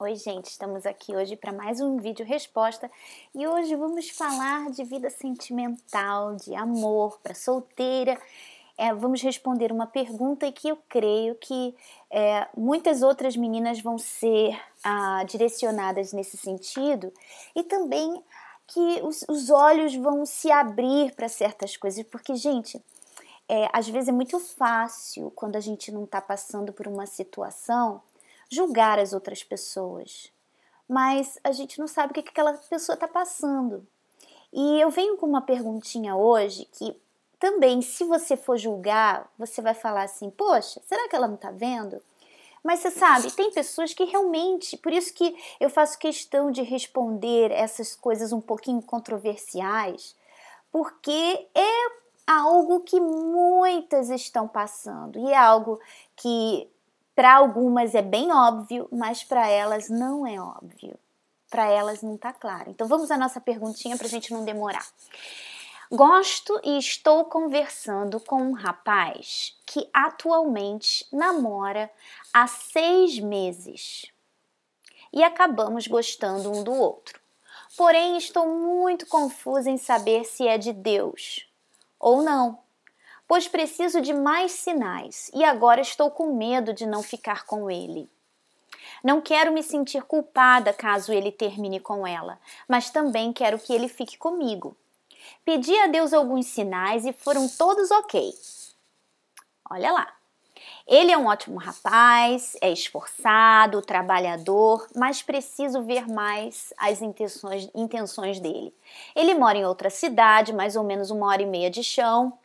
Oi, gente, estamos aqui hoje para mais um vídeo resposta e hoje vamos falar de vida sentimental, de amor para solteira. É, vamos responder uma pergunta que eu creio que é, muitas outras meninas vão ser ah, direcionadas nesse sentido e também que os, os olhos vão se abrir para certas coisas, porque, gente, é, às vezes é muito fácil quando a gente não está passando por uma situação julgar as outras pessoas, mas a gente não sabe o que, que aquela pessoa está passando. E eu venho com uma perguntinha hoje que também, se você for julgar, você vai falar assim: poxa, será que ela não está vendo? Mas você sabe, tem pessoas que realmente, por isso que eu faço questão de responder essas coisas um pouquinho controversiais, porque é algo que muitas estão passando e é algo que para algumas é bem óbvio, mas para elas não é óbvio. Para elas não está claro. Então vamos à nossa perguntinha para a gente não demorar. Gosto e estou conversando com um rapaz que atualmente namora há seis meses e acabamos gostando um do outro. Porém, estou muito confusa em saber se é de Deus ou não pois preciso de mais sinais e agora estou com medo de não ficar com ele. Não quero me sentir culpada caso ele termine com ela, mas também quero que ele fique comigo. Pedi a Deus alguns sinais e foram todos ok. Olha lá. Ele é um ótimo rapaz, é esforçado, trabalhador, mas preciso ver mais as intenções, intenções dele. Ele mora em outra cidade, mais ou menos uma hora e meia de chão,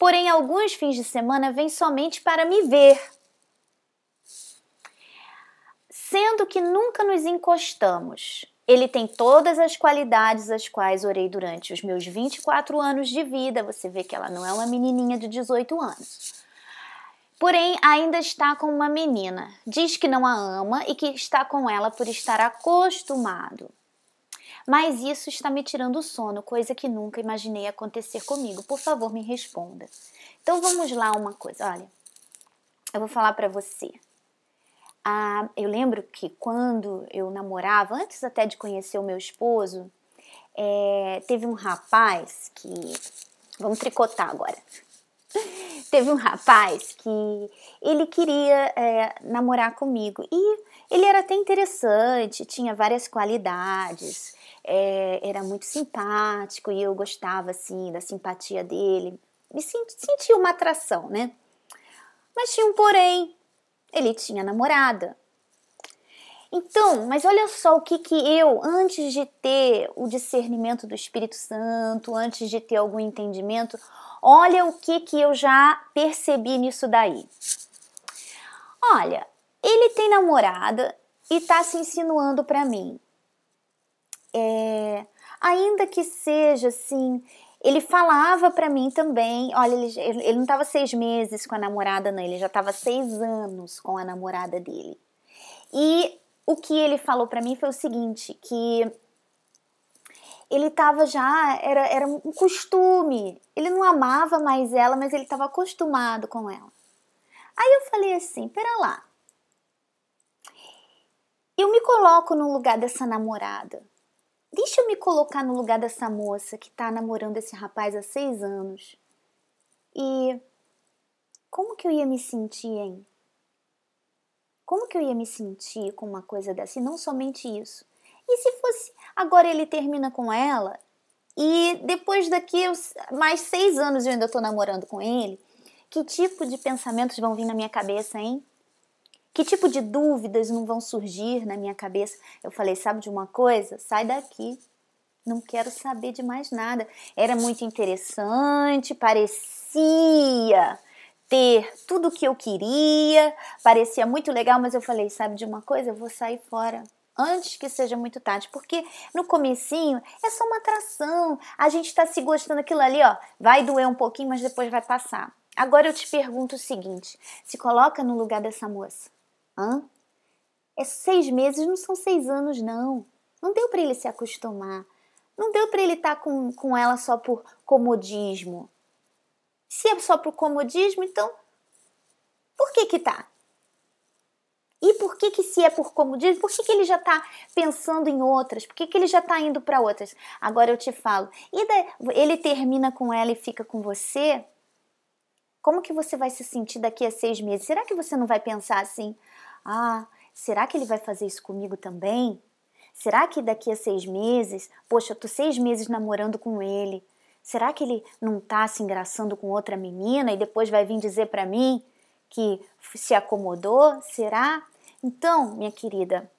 porém alguns fins de semana vêm somente para me ver. Sendo que nunca nos encostamos. Ele tem todas as qualidades as quais orei durante os meus 24 anos de vida. Você vê que ela não é uma menininha de 18 anos. Porém, ainda está com uma menina. Diz que não a ama e que está com ela por estar acostumado. Mas isso está me tirando o sono, coisa que nunca imaginei acontecer comigo. Por favor, me responda. Então vamos lá uma coisa. Olha, eu vou falar para você. Ah, eu lembro que quando eu namorava, antes até de conhecer o meu esposo, é, teve um rapaz que. Vamos tricotar agora. teve um rapaz que ele queria é, namorar comigo e ele era até interessante, tinha várias qualidades, é, era muito simpático e eu gostava assim da simpatia dele. Me senti, sentia uma atração, né? Mas tinha um porém, ele tinha namorada. Então, mas olha só o que, que eu, antes de ter o discernimento do Espírito Santo, antes de ter algum entendimento, olha o que, que eu já percebi nisso daí. Olha, ele tem namorada e tá se insinuando para mim é, ainda que seja assim, ele falava para mim também, olha, ele, ele não estava seis meses com a namorada, não, ele já estava seis anos com a namorada dele. E o que ele falou para mim foi o seguinte, que ele estava já, era, era um costume, ele não amava mais ela, mas ele estava acostumado com ela. Aí eu falei assim, pera lá, eu me coloco no lugar dessa namorada, Deixa eu me colocar no lugar dessa moça que tá namorando esse rapaz há seis anos. E como que eu ia me sentir, hein? Como que eu ia me sentir com uma coisa dessa? E não somente isso. E se fosse. Agora ele termina com ela e depois daqui mais seis anos eu ainda tô namorando com ele. Que tipo de pensamentos vão vir na minha cabeça, hein? Que tipo de dúvidas não vão surgir na minha cabeça? Eu falei, sabe de uma coisa? Sai daqui. Não quero saber de mais nada. Era muito interessante, parecia ter tudo o que eu queria, parecia muito legal, mas eu falei, sabe de uma coisa? Eu vou sair fora antes que seja muito tarde, porque no comecinho é só uma atração. A gente está se gostando aquilo ali, ó, vai doer um pouquinho, mas depois vai passar. Agora eu te pergunto o seguinte: se coloca no lugar dessa moça. Hã? É seis meses, não são seis anos, não. Não deu para ele se acostumar. Não deu para ele estar tá com, com ela só por comodismo. Se é só por comodismo, então por que que tá? E por que que se é por comodismo, por que que ele já tá pensando em outras? Por que que ele já tá indo para outras? Agora eu te falo. E ele termina com ela e fica com você? Como que você vai se sentir daqui a seis meses? Será que você não vai pensar assim? Ah, será que ele vai fazer isso comigo também? Será que daqui a seis meses, poxa, eu tô seis meses namorando com ele, será que ele não tá se engraçando com outra menina e depois vai vir dizer para mim que se acomodou? Será? Então, minha querida,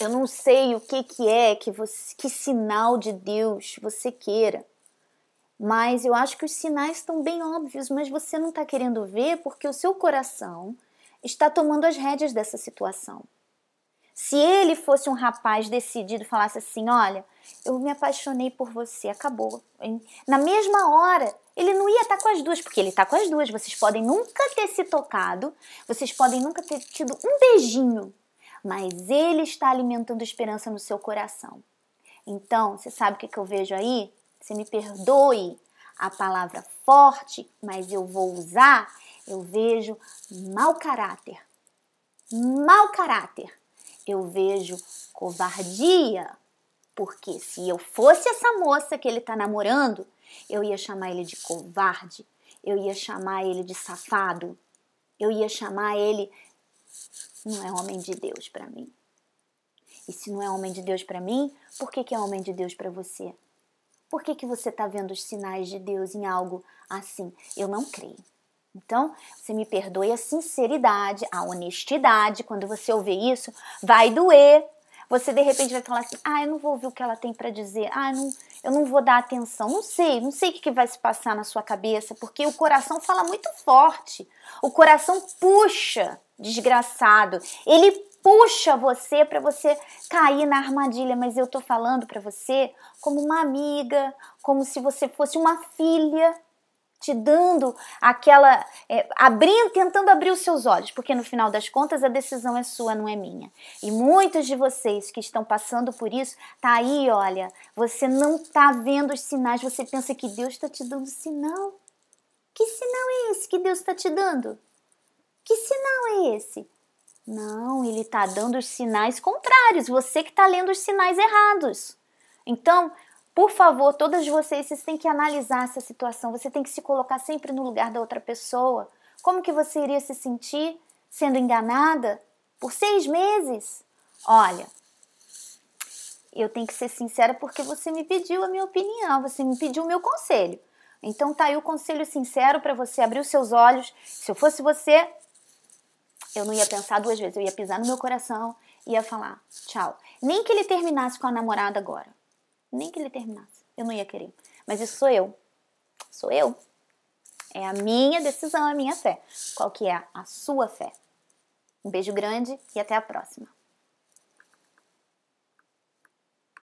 eu não sei o que que é que você, que sinal de Deus você queira. Mas eu acho que os sinais estão bem óbvios, mas você não está querendo ver porque o seu coração está tomando as rédeas dessa situação. Se ele fosse um rapaz decidido, falasse assim: Olha, eu me apaixonei por você, acabou. Hein? Na mesma hora, ele não ia estar com as duas, porque ele está com as duas. Vocês podem nunca ter se tocado, vocês podem nunca ter tido um beijinho, mas ele está alimentando esperança no seu coração. Então, você sabe o que, que eu vejo aí? Você me perdoe a palavra forte, mas eu vou usar eu vejo mau caráter. Mau caráter. Eu vejo covardia. Porque se eu fosse essa moça que ele está namorando, eu ia chamar ele de covarde, eu ia chamar ele de safado, eu ia chamar ele. Não é homem de Deus para mim. E se não é homem de Deus para mim, por que, que é homem de Deus para você? Por que, que você está vendo os sinais de Deus em algo assim? Eu não creio. Então, você me perdoe a sinceridade, a honestidade. Quando você ouvir isso, vai doer. Você de repente vai falar assim: ah, eu não vou ouvir o que ela tem para dizer, ah, eu não, eu não vou dar atenção. Não sei, não sei o que vai se passar na sua cabeça, porque o coração fala muito forte. O coração puxa, desgraçado. Ele puxa você para você cair na armadilha, mas eu tô falando para você como uma amiga, como se você fosse uma filha te dando aquela. É, abrindo, tentando abrir os seus olhos, porque no final das contas a decisão é sua, não é minha. E muitos de vocês que estão passando por isso, tá aí, olha, você não tá vendo os sinais, você pensa que Deus está te dando sinal. Que sinal é esse que Deus está te dando? Que sinal é esse? Não, ele está dando os sinais contrários, você que está lendo os sinais errados. Então, por favor, todas vocês, vocês têm que analisar essa situação. Você tem que se colocar sempre no lugar da outra pessoa. Como que você iria se sentir sendo enganada por seis meses? Olha, eu tenho que ser sincera porque você me pediu a minha opinião, você me pediu o meu conselho. Então tá aí o conselho sincero para você abrir os seus olhos. Se eu fosse você, eu não ia pensar duas vezes, eu ia pisar no meu coração e ia falar tchau. Nem que ele terminasse com a namorada agora. Nem que ele terminasse. Eu não ia querer. Mas isso sou eu. Sou eu. É a minha decisão, é a minha fé. Qual que é a sua fé? Um beijo grande e até a próxima.